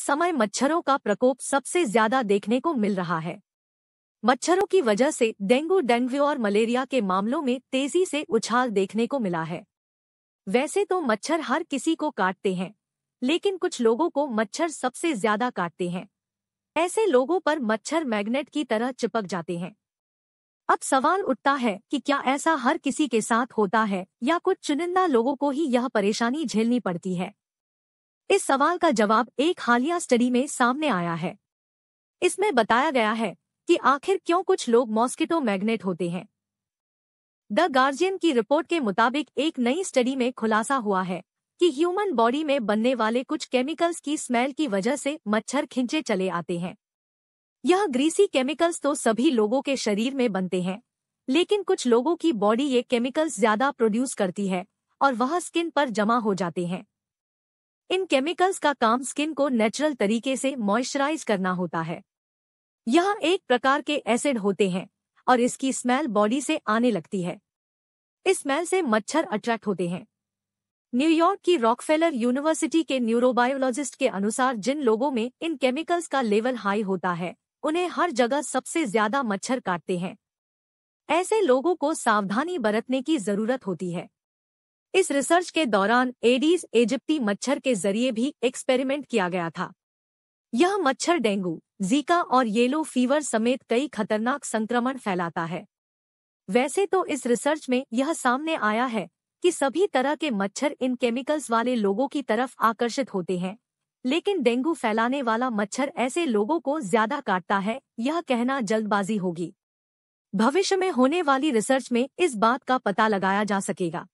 इस समय मच्छरों का प्रकोप सबसे ज्यादा देखने को मिल रहा है मच्छरों की वजह से डेंगू डेंगू और मलेरिया के मामलों में तेजी से उछाल देखने को मिला है वैसे तो मच्छर हर किसी को काटते हैं लेकिन कुछ लोगों को मच्छर सबसे ज्यादा काटते हैं ऐसे लोगों पर मच्छर मैग्नेट की तरह चिपक जाते हैं अब सवाल उठता है कि क्या ऐसा हर किसी के साथ होता है या कुछ चुनिंदा लोगों को ही यह परेशानी झेलनी पड़ती है इस सवाल का जवाब एक हालिया स्टडी में सामने आया है इसमें बताया गया है कि आखिर क्यों कुछ लोग मॉस्किटो मैग्नेट होते हैं द गार्जियन की रिपोर्ट के मुताबिक एक नई स्टडी में खुलासा हुआ है कि ह्यूमन बॉडी में बनने वाले कुछ केमिकल्स की स्मेल की वजह से मच्छर खिंचे चले आते हैं यह ग्रीसी केमिकल्स तो सभी लोगों के शरीर में बनते हैं लेकिन कुछ लोगों की बॉडी ये केमिकल्स ज्यादा प्रोड्यूस करती है और वह स्किन पर जमा हो जाते हैं इन केमिकल्स का काम स्किन को नेचुरल तरीके से मॉइस्चराइज करना होता है यह एक प्रकार के एसिड होते हैं और इसकी स्मेल बॉडी से आने लगती है इस स्मेल से मच्छर अट्रैक्ट होते हैं न्यूयॉर्क की रॉकफेलर यूनिवर्सिटी के न्यूरोबायोलॉजिस्ट के अनुसार जिन लोगों में इन केमिकल्स का लेवल हाई होता है उन्हें हर जगह सबसे ज्यादा मच्छर काटते हैं ऐसे लोगों को सावधानी बरतने की जरूरत होती है इस रिसर्च के दौरान एडीज एजिप्ती मच्छर के जरिए भी एक्सपेरिमेंट किया गया था यह मच्छर डेंगू जीका और येलो फीवर समेत कई खतरनाक संक्रमण फैलाता है वैसे तो इस रिसर्च में यह सामने आया है कि सभी तरह के मच्छर इन केमिकल्स वाले लोगों की तरफ आकर्षित होते हैं लेकिन डेंगू फैलाने वाला मच्छर ऐसे लोगों को ज्यादा काटता है यह कहना जल्दबाजी होगी भविष्य में होने वाली रिसर्च में इस बात का पता लगाया जा सकेगा